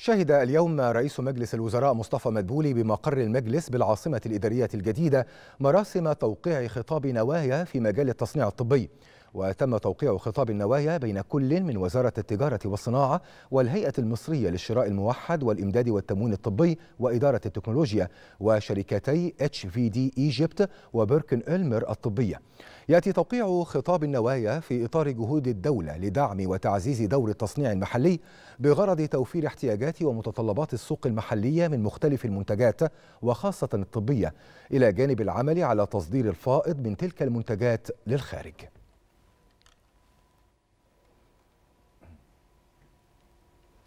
شهد اليوم رئيس مجلس الوزراء مصطفى مدبولي بمقر المجلس بالعاصمة الإدارية الجديدة مراسم توقيع خطاب نوايا في مجال التصنيع الطبي وتم توقيع خطاب النوايا بين كل من وزارة التجارة والصناعة والهيئة المصرية للشراء الموحد والإمداد والتموين الطبي وإدارة التكنولوجيا وشركتي اتش في دي ايجيبت وبيركن إلمر الطبية يأتي توقيع خطاب النوايا في إطار جهود الدولة لدعم وتعزيز دور التصنيع المحلي بغرض توفير احتياجات ومتطلبات السوق المحلية من مختلف المنتجات وخاصة الطبية إلى جانب العمل على تصدير الفائض من تلك المنتجات للخارج